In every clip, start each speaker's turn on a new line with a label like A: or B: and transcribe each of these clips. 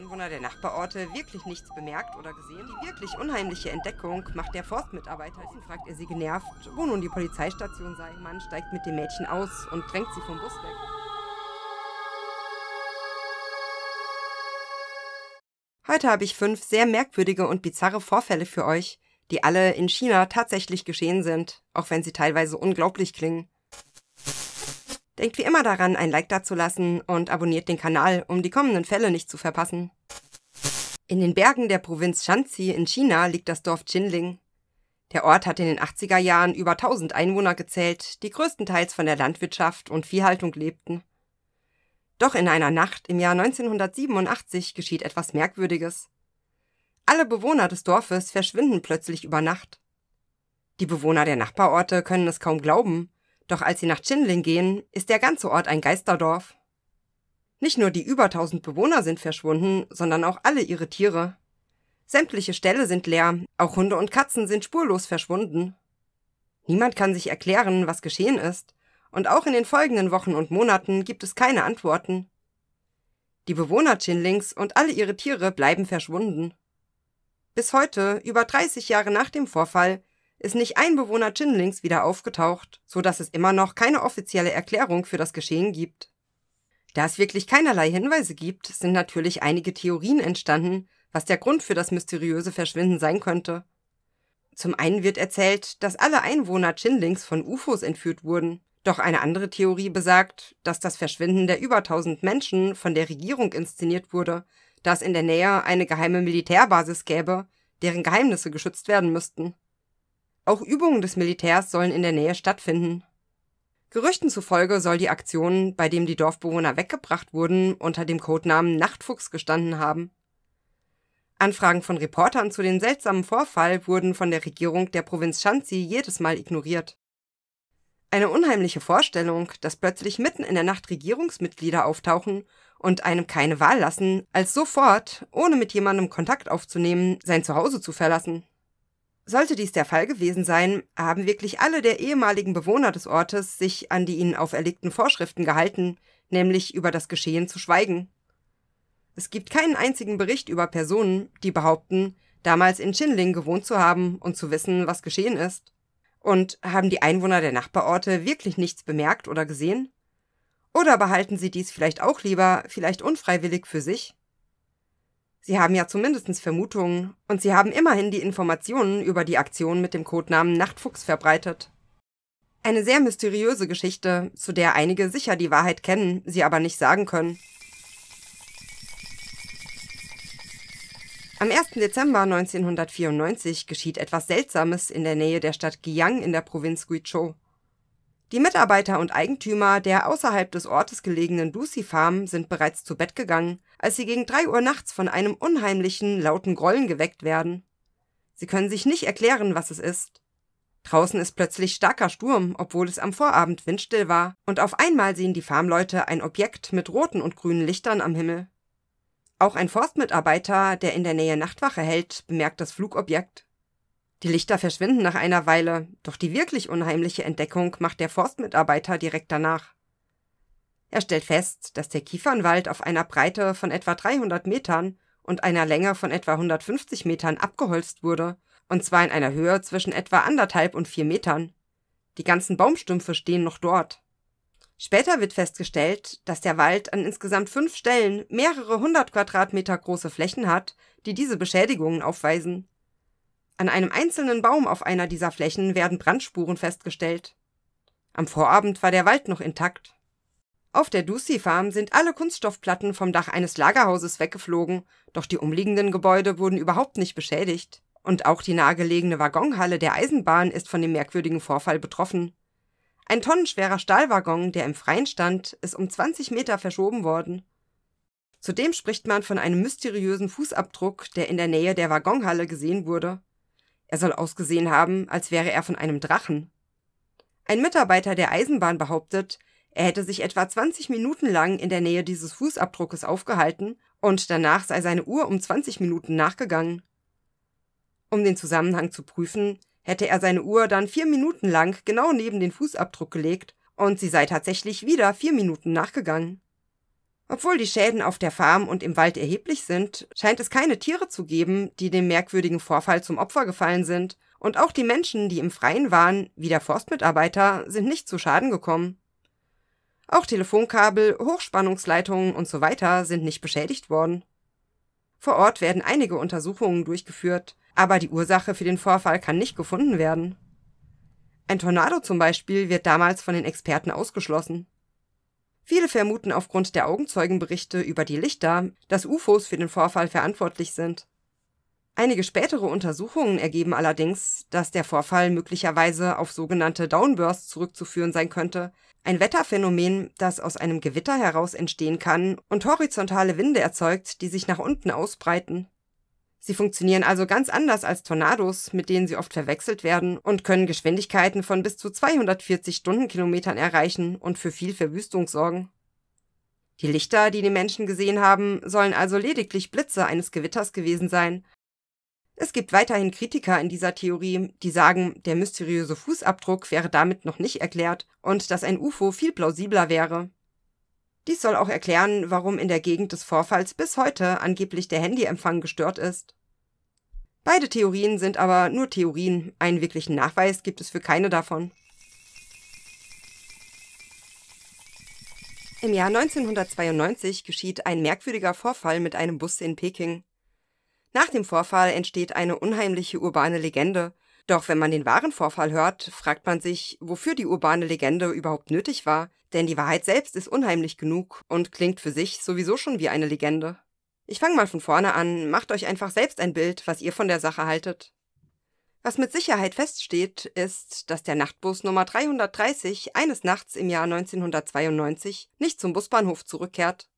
A: Einwohner der Nachbarorte wirklich nichts bemerkt oder gesehen. Die wirklich unheimliche Entdeckung macht der Forstmitarbeiter. Dann fragt er sie genervt, wo nun die Polizeistation sei. Mann steigt mit dem Mädchen aus und drängt sie vom Bus weg. Heute habe ich fünf sehr merkwürdige und bizarre Vorfälle für euch, die alle in China tatsächlich geschehen sind, auch wenn sie teilweise unglaublich klingen. Denkt wie immer daran, ein Like dazulassen und abonniert den Kanal, um die kommenden Fälle nicht zu verpassen. In den Bergen der Provinz Shanxi in China liegt das Dorf Qinling. Der Ort hat in den 80er Jahren über 1000 Einwohner gezählt, die größtenteils von der Landwirtschaft und Viehhaltung lebten. Doch in einer Nacht im Jahr 1987 geschieht etwas Merkwürdiges. Alle Bewohner des Dorfes verschwinden plötzlich über Nacht. Die Bewohner der Nachbarorte können es kaum glauben, doch als sie nach Chinling gehen, ist der ganze Ort ein Geisterdorf. Nicht nur die über 1000 Bewohner sind verschwunden, sondern auch alle ihre Tiere. Sämtliche Ställe sind leer, auch Hunde und Katzen sind spurlos verschwunden. Niemand kann sich erklären, was geschehen ist, und auch in den folgenden Wochen und Monaten gibt es keine Antworten. Die Bewohner Chinlings und alle ihre Tiere bleiben verschwunden. Bis heute, über 30 Jahre nach dem Vorfall, ist nicht ein Bewohner Chinlings wieder aufgetaucht, so dass es immer noch keine offizielle Erklärung für das Geschehen gibt. Da es wirklich keinerlei Hinweise gibt, sind natürlich einige Theorien entstanden, was der Grund für das mysteriöse Verschwinden sein könnte. Zum einen wird erzählt, dass alle Einwohner Chinlings von UFOs entführt wurden, doch eine andere Theorie besagt, dass das Verschwinden der über 1000 Menschen von der Regierung inszeniert wurde, da es in der Nähe eine geheime Militärbasis gäbe, deren Geheimnisse geschützt werden müssten. Auch Übungen des Militärs sollen in der Nähe stattfinden. Gerüchten zufolge soll die Aktion, bei dem die Dorfbewohner weggebracht wurden, unter dem Codenamen Nachtfuchs gestanden haben. Anfragen von Reportern zu dem seltsamen Vorfall wurden von der Regierung der Provinz Shanxi jedes Mal ignoriert. Eine unheimliche Vorstellung, dass plötzlich mitten in der Nacht Regierungsmitglieder auftauchen und einem keine Wahl lassen, als sofort, ohne mit jemandem Kontakt aufzunehmen, sein Zuhause zu verlassen. Sollte dies der Fall gewesen sein, haben wirklich alle der ehemaligen Bewohner des Ortes sich an die ihnen auferlegten Vorschriften gehalten, nämlich über das Geschehen zu schweigen. Es gibt keinen einzigen Bericht über Personen, die behaupten, damals in Chinling gewohnt zu haben und zu wissen, was geschehen ist. Und haben die Einwohner der Nachbarorte wirklich nichts bemerkt oder gesehen? Oder behalten sie dies vielleicht auch lieber, vielleicht unfreiwillig für sich? Sie haben ja zumindest Vermutungen, und Sie haben immerhin die Informationen über die Aktion mit dem Codenamen Nachtfuchs verbreitet. Eine sehr mysteriöse Geschichte, zu der einige sicher die Wahrheit kennen, sie aber nicht sagen können. Am 1. Dezember 1994 geschieht etwas Seltsames in der Nähe der Stadt Giang in der Provinz Guizhou. Die Mitarbeiter und Eigentümer der außerhalb des Ortes gelegenen Lucy Farm sind bereits zu Bett gegangen, als sie gegen drei Uhr nachts von einem unheimlichen, lauten Grollen geweckt werden. Sie können sich nicht erklären, was es ist. Draußen ist plötzlich starker Sturm, obwohl es am Vorabend windstill war, und auf einmal sehen die Farmleute ein Objekt mit roten und grünen Lichtern am Himmel. Auch ein Forstmitarbeiter, der in der Nähe Nachtwache hält, bemerkt das Flugobjekt. Die Lichter verschwinden nach einer Weile, doch die wirklich unheimliche Entdeckung macht der Forstmitarbeiter direkt danach. Er stellt fest, dass der Kiefernwald auf einer Breite von etwa 300 Metern und einer Länge von etwa 150 Metern abgeholzt wurde, und zwar in einer Höhe zwischen etwa anderthalb und vier Metern. Die ganzen Baumstümpfe stehen noch dort. Später wird festgestellt, dass der Wald an insgesamt fünf Stellen mehrere hundert Quadratmeter große Flächen hat, die diese Beschädigungen aufweisen. An einem einzelnen Baum auf einer dieser Flächen werden Brandspuren festgestellt. Am Vorabend war der Wald noch intakt. Auf der Ducey Farm sind alle Kunststoffplatten vom Dach eines Lagerhauses weggeflogen, doch die umliegenden Gebäude wurden überhaupt nicht beschädigt. Und auch die nahegelegene Waggonhalle der Eisenbahn ist von dem merkwürdigen Vorfall betroffen. Ein tonnenschwerer Stahlwaggon, der im Freien stand, ist um 20 Meter verschoben worden. Zudem spricht man von einem mysteriösen Fußabdruck, der in der Nähe der Waggonhalle gesehen wurde. Er soll ausgesehen haben, als wäre er von einem Drachen. Ein Mitarbeiter der Eisenbahn behauptet, er hätte sich etwa 20 Minuten lang in der Nähe dieses Fußabdruckes aufgehalten und danach sei seine Uhr um 20 Minuten nachgegangen. Um den Zusammenhang zu prüfen, hätte er seine Uhr dann vier Minuten lang genau neben den Fußabdruck gelegt und sie sei tatsächlich wieder vier Minuten nachgegangen. Obwohl die Schäden auf der Farm und im Wald erheblich sind, scheint es keine Tiere zu geben, die dem merkwürdigen Vorfall zum Opfer gefallen sind, und auch die Menschen, die im Freien waren, wie der Forstmitarbeiter, sind nicht zu Schaden gekommen. Auch Telefonkabel, Hochspannungsleitungen und so weiter sind nicht beschädigt worden. Vor Ort werden einige Untersuchungen durchgeführt, aber die Ursache für den Vorfall kann nicht gefunden werden. Ein Tornado zum Beispiel wird damals von den Experten ausgeschlossen Viele vermuten aufgrund der Augenzeugenberichte über die Lichter, dass UFOs für den Vorfall verantwortlich sind. Einige spätere Untersuchungen ergeben allerdings, dass der Vorfall möglicherweise auf sogenannte Downbursts zurückzuführen sein könnte, ein Wetterphänomen, das aus einem Gewitter heraus entstehen kann und horizontale Winde erzeugt, die sich nach unten ausbreiten Sie funktionieren also ganz anders als Tornados, mit denen sie oft verwechselt werden, und können Geschwindigkeiten von bis zu 240 Stundenkilometern erreichen und für viel Verwüstung sorgen. Die Lichter, die die Menschen gesehen haben, sollen also lediglich Blitze eines Gewitters gewesen sein. Es gibt weiterhin Kritiker in dieser Theorie, die sagen, der mysteriöse Fußabdruck wäre damit noch nicht erklärt und dass ein UFO viel plausibler wäre. Dies soll auch erklären, warum in der Gegend des Vorfalls bis heute angeblich der Handyempfang gestört ist. Beide Theorien sind aber nur Theorien, einen wirklichen Nachweis gibt es für keine davon. Im Jahr 1992 geschieht ein merkwürdiger Vorfall mit einem Bus in Peking. Nach dem Vorfall entsteht eine unheimliche urbane Legende. Doch wenn man den wahren Vorfall hört, fragt man sich, wofür die urbane Legende überhaupt nötig war. Denn die Wahrheit selbst ist unheimlich genug und klingt für sich sowieso schon wie eine Legende. Ich fange mal von vorne an, macht euch einfach selbst ein Bild, was ihr von der Sache haltet. Was mit Sicherheit feststeht, ist, dass der Nachtbus Nummer 330 eines Nachts im Jahr 1992 nicht zum Busbahnhof zurückkehrt.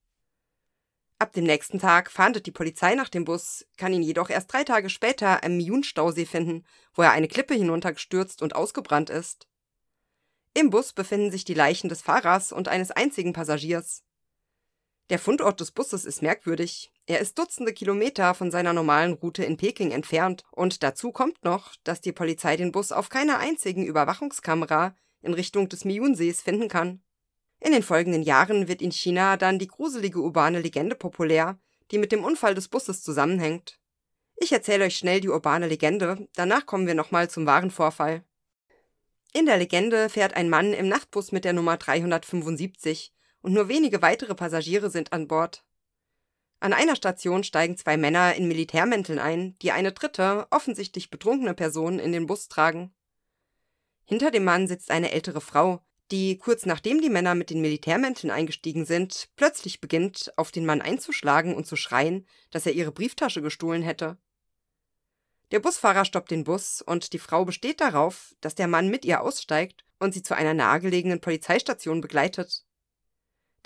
A: Ab dem nächsten Tag fahndet die Polizei nach dem Bus, kann ihn jedoch erst drei Tage später am Mjun-Stausee finden, wo er eine Klippe hinuntergestürzt und ausgebrannt ist. Im Bus befinden sich die Leichen des Fahrers und eines einzigen Passagiers. Der Fundort des Busses ist merkwürdig. Er ist Dutzende Kilometer von seiner normalen Route in Peking entfernt und dazu kommt noch, dass die Polizei den Bus auf keiner einzigen Überwachungskamera in Richtung des Miyunsees finden kann. In den folgenden Jahren wird in China dann die gruselige urbane Legende populär, die mit dem Unfall des Busses zusammenhängt. Ich erzähle euch schnell die urbane Legende, danach kommen wir nochmal zum wahren Vorfall. In der Legende fährt ein Mann im Nachtbus mit der Nummer 375 und nur wenige weitere Passagiere sind an Bord. An einer Station steigen zwei Männer in Militärmänteln ein, die eine dritte, offensichtlich betrunkene Person in den Bus tragen. Hinter dem Mann sitzt eine ältere Frau, die kurz nachdem die Männer mit den Militärmänteln eingestiegen sind, plötzlich beginnt, auf den Mann einzuschlagen und zu schreien, dass er ihre Brieftasche gestohlen hätte. Der Busfahrer stoppt den Bus und die Frau besteht darauf, dass der Mann mit ihr aussteigt und sie zu einer nahegelegenen Polizeistation begleitet.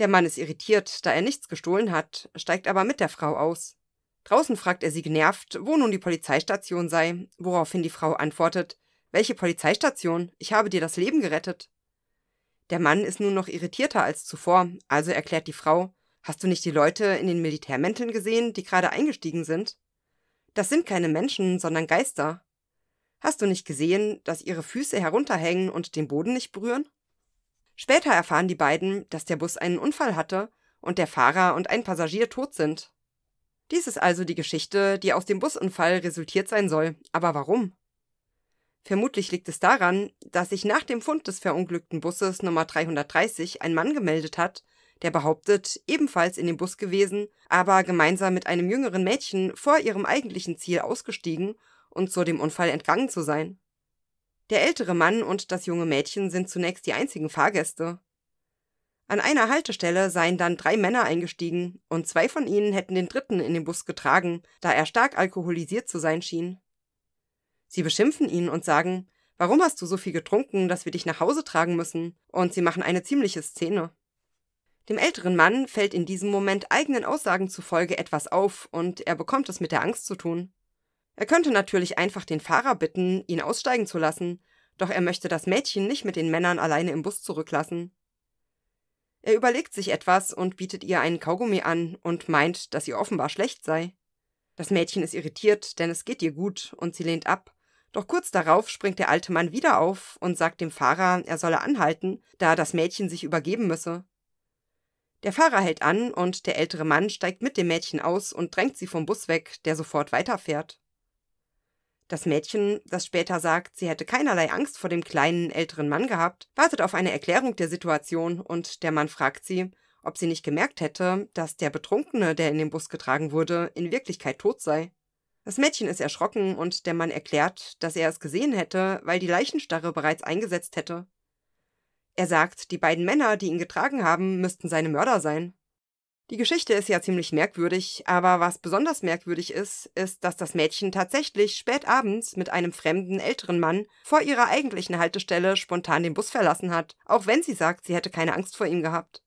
A: Der Mann ist irritiert, da er nichts gestohlen hat, steigt aber mit der Frau aus. Draußen fragt er sie genervt, wo nun die Polizeistation sei, woraufhin die Frau antwortet, welche Polizeistation? Ich habe dir das Leben gerettet. Der Mann ist nun noch irritierter als zuvor, also erklärt die Frau, hast du nicht die Leute in den Militärmänteln gesehen, die gerade eingestiegen sind? Das sind keine Menschen, sondern Geister. Hast du nicht gesehen, dass ihre Füße herunterhängen und den Boden nicht berühren? Später erfahren die beiden, dass der Bus einen Unfall hatte und der Fahrer und ein Passagier tot sind. Dies ist also die Geschichte, die aus dem Busunfall resultiert sein soll. Aber warum? Vermutlich liegt es daran, dass sich nach dem Fund des verunglückten Busses Nummer 330 ein Mann gemeldet hat der behauptet, ebenfalls in dem Bus gewesen, aber gemeinsam mit einem jüngeren Mädchen vor ihrem eigentlichen Ziel ausgestiegen und so dem Unfall entgangen zu sein. Der ältere Mann und das junge Mädchen sind zunächst die einzigen Fahrgäste. An einer Haltestelle seien dann drei Männer eingestiegen und zwei von ihnen hätten den dritten in den Bus getragen, da er stark alkoholisiert zu sein schien. Sie beschimpfen ihn und sagen, Warum hast du so viel getrunken, dass wir dich nach Hause tragen müssen? Und sie machen eine ziemliche Szene. Dem älteren Mann fällt in diesem Moment eigenen Aussagen zufolge etwas auf und er bekommt es mit der Angst zu tun. Er könnte natürlich einfach den Fahrer bitten, ihn aussteigen zu lassen, doch er möchte das Mädchen nicht mit den Männern alleine im Bus zurücklassen. Er überlegt sich etwas und bietet ihr einen Kaugummi an und meint, dass ihr offenbar schlecht sei. Das Mädchen ist irritiert, denn es geht ihr gut und sie lehnt ab, doch kurz darauf springt der alte Mann wieder auf und sagt dem Fahrer, er solle anhalten, da das Mädchen sich übergeben müsse. Der Fahrer hält an und der ältere Mann steigt mit dem Mädchen aus und drängt sie vom Bus weg, der sofort weiterfährt. Das Mädchen, das später sagt, sie hätte keinerlei Angst vor dem kleinen älteren Mann gehabt, wartet auf eine Erklärung der Situation und der Mann fragt sie, ob sie nicht gemerkt hätte, dass der Betrunkene, der in den Bus getragen wurde, in Wirklichkeit tot sei. Das Mädchen ist erschrocken und der Mann erklärt, dass er es gesehen hätte, weil die Leichenstarre bereits eingesetzt hätte. Er sagt, die beiden Männer, die ihn getragen haben, müssten seine Mörder sein. Die Geschichte ist ja ziemlich merkwürdig, aber was besonders merkwürdig ist, ist, dass das Mädchen tatsächlich spät abends mit einem fremden älteren Mann vor ihrer eigentlichen Haltestelle spontan den Bus verlassen hat, auch wenn sie sagt, sie hätte keine Angst vor ihm gehabt.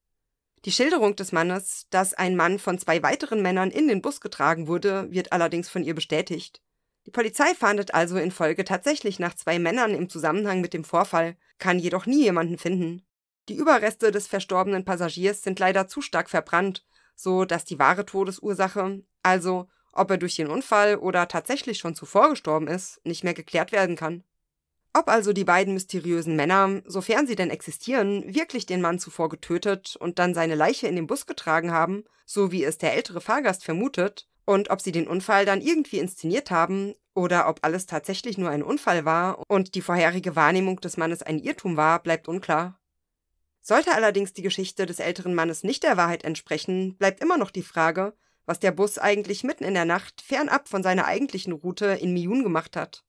A: Die Schilderung des Mannes, dass ein Mann von zwei weiteren Männern in den Bus getragen wurde, wird allerdings von ihr bestätigt. Die Polizei fahndet also in Folge tatsächlich nach zwei Männern im Zusammenhang mit dem Vorfall, kann jedoch nie jemanden finden. Die Überreste des verstorbenen Passagiers sind leider zu stark verbrannt, so dass die wahre Todesursache, also ob er durch den Unfall oder tatsächlich schon zuvor gestorben ist, nicht mehr geklärt werden kann. Ob also die beiden mysteriösen Männer, sofern sie denn existieren, wirklich den Mann zuvor getötet und dann seine Leiche in den Bus getragen haben, so wie es der ältere Fahrgast vermutet, und ob sie den Unfall dann irgendwie inszeniert haben oder ob alles tatsächlich nur ein Unfall war und die vorherige Wahrnehmung des Mannes ein Irrtum war, bleibt unklar. Sollte allerdings die Geschichte des älteren Mannes nicht der Wahrheit entsprechen, bleibt immer noch die Frage, was der Bus eigentlich mitten in der Nacht fernab von seiner eigentlichen Route in Miyun gemacht hat.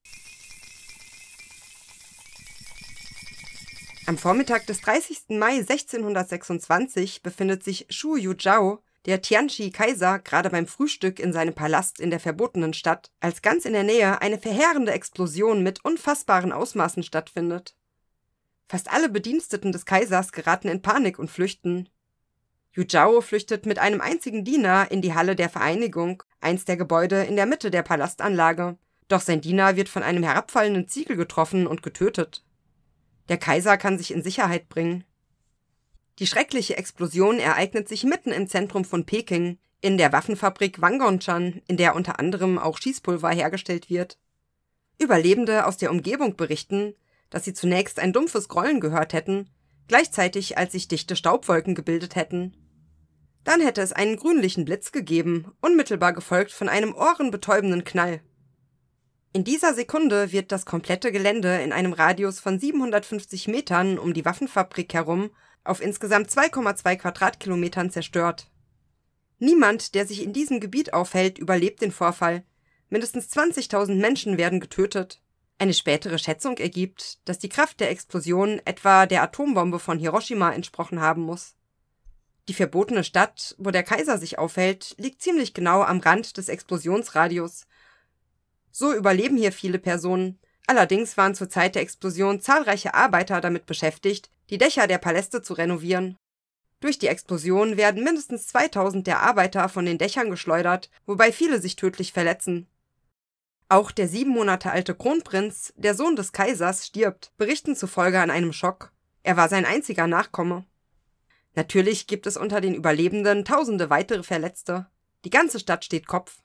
A: Am Vormittag des 30. Mai 1626 befindet sich Shu Yuzhao, der Tianxi-Kaiser gerade beim Frühstück in seinem Palast in der verbotenen Stadt, als ganz in der Nähe eine verheerende Explosion mit unfassbaren Ausmaßen stattfindet. Fast alle Bediensteten des Kaisers geraten in Panik und flüchten. Yu Zhao flüchtet mit einem einzigen Diener in die Halle der Vereinigung, eins der Gebäude in der Mitte der Palastanlage, doch sein Diener wird von einem herabfallenden Ziegel getroffen und getötet. Der Kaiser kann sich in Sicherheit bringen. Die schreckliche Explosion ereignet sich mitten im Zentrum von Peking, in der Waffenfabrik Wanggonchan, in der unter anderem auch Schießpulver hergestellt wird. Überlebende aus der Umgebung berichten, dass sie zunächst ein dumpfes Grollen gehört hätten, gleichzeitig als sich dichte Staubwolken gebildet hätten. Dann hätte es einen grünlichen Blitz gegeben, unmittelbar gefolgt von einem ohrenbetäubenden Knall. In dieser Sekunde wird das komplette Gelände in einem Radius von 750 Metern um die Waffenfabrik herum auf insgesamt 2,2 Quadratkilometern zerstört. Niemand, der sich in diesem Gebiet aufhält, überlebt den Vorfall. Mindestens 20.000 Menschen werden getötet. Eine spätere Schätzung ergibt, dass die Kraft der Explosion etwa der Atombombe von Hiroshima entsprochen haben muss. Die verbotene Stadt, wo der Kaiser sich aufhält, liegt ziemlich genau am Rand des Explosionsradius. So überleben hier viele Personen, Allerdings waren zur Zeit der Explosion zahlreiche Arbeiter damit beschäftigt, die Dächer der Paläste zu renovieren. Durch die Explosion werden mindestens 2000 der Arbeiter von den Dächern geschleudert, wobei viele sich tödlich verletzen. Auch der sieben Monate alte Kronprinz, der Sohn des Kaisers, stirbt, berichten zufolge an einem Schock. Er war sein einziger Nachkomme. Natürlich gibt es unter den Überlebenden tausende weitere Verletzte. Die ganze Stadt steht Kopf.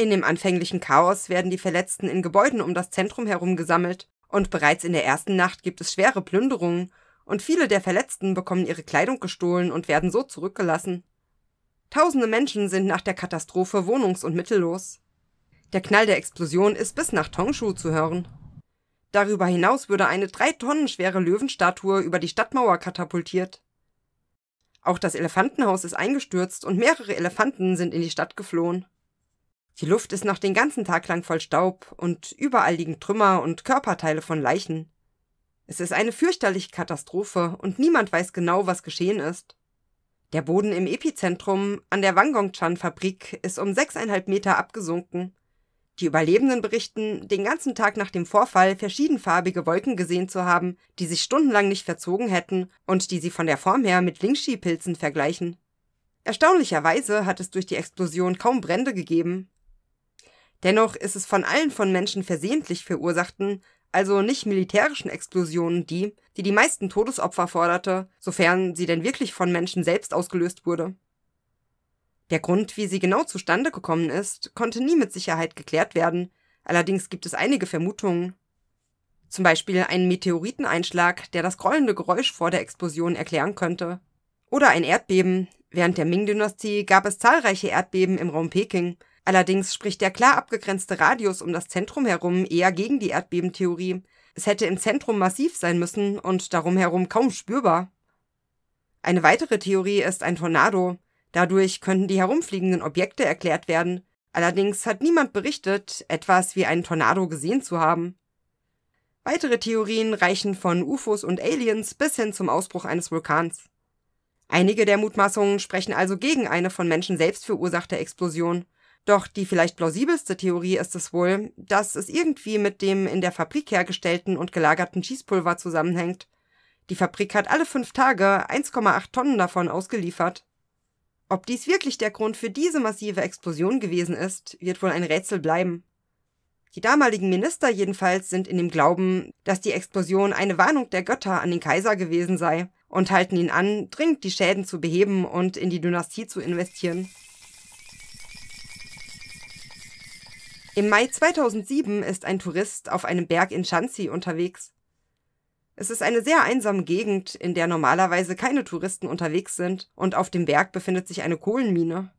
A: In dem anfänglichen Chaos werden die Verletzten in Gebäuden um das Zentrum herum gesammelt und bereits in der ersten Nacht gibt es schwere Plünderungen und viele der Verletzten bekommen ihre Kleidung gestohlen und werden so zurückgelassen. Tausende Menschen sind nach der Katastrophe wohnungs- und mittellos. Der Knall der Explosion ist bis nach Tongshu zu hören. Darüber hinaus würde eine drei Tonnen schwere Löwenstatue über die Stadtmauer katapultiert. Auch das Elefantenhaus ist eingestürzt und mehrere Elefanten sind in die Stadt geflohen. Die Luft ist noch den ganzen Tag lang voll Staub und überall liegen Trümmer und Körperteile von Leichen. Es ist eine fürchterliche Katastrophe und niemand weiß genau, was geschehen ist. Der Boden im Epizentrum an der Wangongchan-Fabrik ist um sechseinhalb Meter abgesunken. Die Überlebenden berichten, den ganzen Tag nach dem Vorfall verschiedenfarbige Wolken gesehen zu haben, die sich stundenlang nicht verzogen hätten und die sie von der Form her mit lingxi pilzen vergleichen. Erstaunlicherweise hat es durch die Explosion kaum Brände gegeben, Dennoch ist es von allen von Menschen versehentlich verursachten, also nicht militärischen Explosionen die, die die meisten Todesopfer forderte, sofern sie denn wirklich von Menschen selbst ausgelöst wurde. Der Grund, wie sie genau zustande gekommen ist, konnte nie mit Sicherheit geklärt werden, allerdings gibt es einige Vermutungen. Zum Beispiel einen Meteoriteneinschlag, der das grollende Geräusch vor der Explosion erklären könnte. Oder ein Erdbeben. Während der Ming-Dynastie gab es zahlreiche Erdbeben im Raum Peking, Allerdings spricht der klar abgegrenzte Radius um das Zentrum herum eher gegen die Erdbebentheorie. Es hätte im Zentrum massiv sein müssen und darum herum kaum spürbar. Eine weitere Theorie ist ein Tornado. Dadurch könnten die herumfliegenden Objekte erklärt werden. Allerdings hat niemand berichtet, etwas wie einen Tornado gesehen zu haben. Weitere Theorien reichen von UFOs und Aliens bis hin zum Ausbruch eines Vulkans. Einige der Mutmaßungen sprechen also gegen eine von Menschen selbst verursachte Explosion. Doch die vielleicht plausibelste Theorie ist es wohl, dass es irgendwie mit dem in der Fabrik hergestellten und gelagerten Schießpulver zusammenhängt. Die Fabrik hat alle fünf Tage 1,8 Tonnen davon ausgeliefert. Ob dies wirklich der Grund für diese massive Explosion gewesen ist, wird wohl ein Rätsel bleiben. Die damaligen Minister jedenfalls sind in dem Glauben, dass die Explosion eine Warnung der Götter an den Kaiser gewesen sei und halten ihn an, dringend die Schäden zu beheben und in die Dynastie zu investieren. Im Mai 2007 ist ein Tourist auf einem Berg in Schanzi unterwegs. Es ist eine sehr einsame Gegend, in der normalerweise keine Touristen unterwegs sind, und auf dem Berg befindet sich eine Kohlenmine.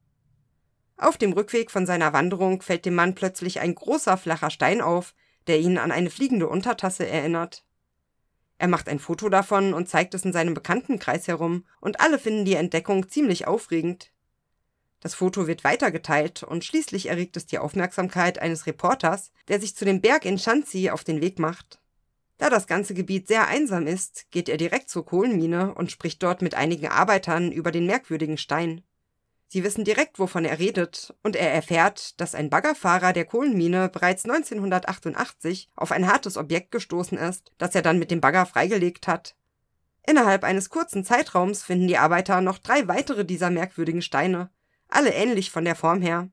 A: Auf dem Rückweg von seiner Wanderung fällt dem Mann plötzlich ein großer flacher Stein auf, der ihn an eine fliegende Untertasse erinnert. Er macht ein Foto davon und zeigt es in seinem Bekanntenkreis herum, und alle finden die Entdeckung ziemlich aufregend. Das Foto wird weitergeteilt und schließlich erregt es die Aufmerksamkeit eines Reporters, der sich zu dem Berg in Schanzi auf den Weg macht. Da das ganze Gebiet sehr einsam ist, geht er direkt zur Kohlenmine und spricht dort mit einigen Arbeitern über den merkwürdigen Stein. Sie wissen direkt, wovon er redet, und er erfährt, dass ein Baggerfahrer der Kohlenmine bereits 1988 auf ein hartes Objekt gestoßen ist, das er dann mit dem Bagger freigelegt hat. Innerhalb eines kurzen Zeitraums finden die Arbeiter noch drei weitere dieser merkwürdigen Steine, alle ähnlich von der Form her.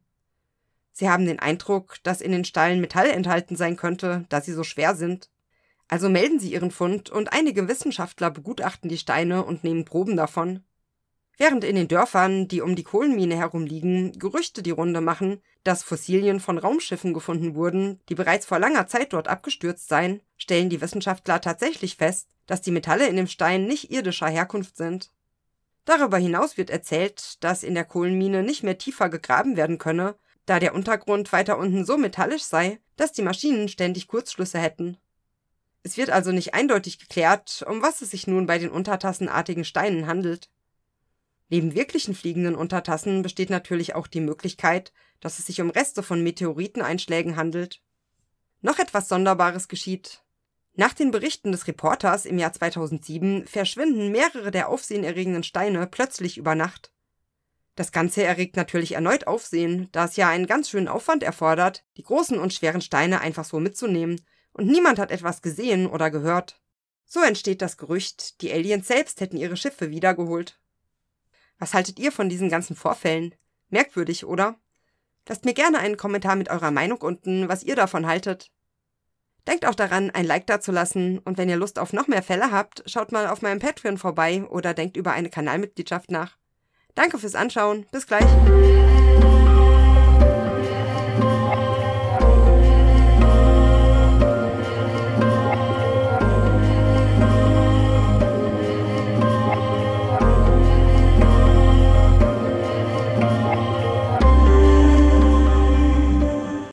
A: Sie haben den Eindruck, dass in den Stallen Metall enthalten sein könnte, da sie so schwer sind. Also melden Sie Ihren Fund und einige Wissenschaftler begutachten die Steine und nehmen Proben davon. Während in den Dörfern, die um die Kohlenmine herumliegen, Gerüchte die Runde machen, dass Fossilien von Raumschiffen gefunden wurden, die bereits vor langer Zeit dort abgestürzt seien, stellen die Wissenschaftler tatsächlich fest, dass die Metalle in dem Stein nicht irdischer Herkunft sind. Darüber hinaus wird erzählt, dass in der Kohlenmine nicht mehr tiefer gegraben werden könne, da der Untergrund weiter unten so metallisch sei, dass die Maschinen ständig Kurzschlüsse hätten. Es wird also nicht eindeutig geklärt, um was es sich nun bei den untertassenartigen Steinen handelt. Neben wirklichen fliegenden Untertassen besteht natürlich auch die Möglichkeit, dass es sich um Reste von Meteoriteneinschlägen handelt. Noch etwas Sonderbares geschieht nach den Berichten des Reporters im Jahr 2007 verschwinden mehrere der aufsehenerregenden Steine plötzlich über Nacht. Das Ganze erregt natürlich erneut Aufsehen, da es ja einen ganz schönen Aufwand erfordert, die großen und schweren Steine einfach so mitzunehmen, und niemand hat etwas gesehen oder gehört. So entsteht das Gerücht, die Aliens selbst hätten ihre Schiffe wiedergeholt. Was haltet ihr von diesen ganzen Vorfällen? Merkwürdig, oder? Lasst mir gerne einen Kommentar mit eurer Meinung unten, was ihr davon haltet. Denkt auch daran, ein Like da zu lassen und wenn ihr Lust auf noch mehr Fälle habt, schaut mal auf meinem Patreon vorbei oder denkt über eine Kanalmitgliedschaft nach. Danke fürs Anschauen, bis gleich.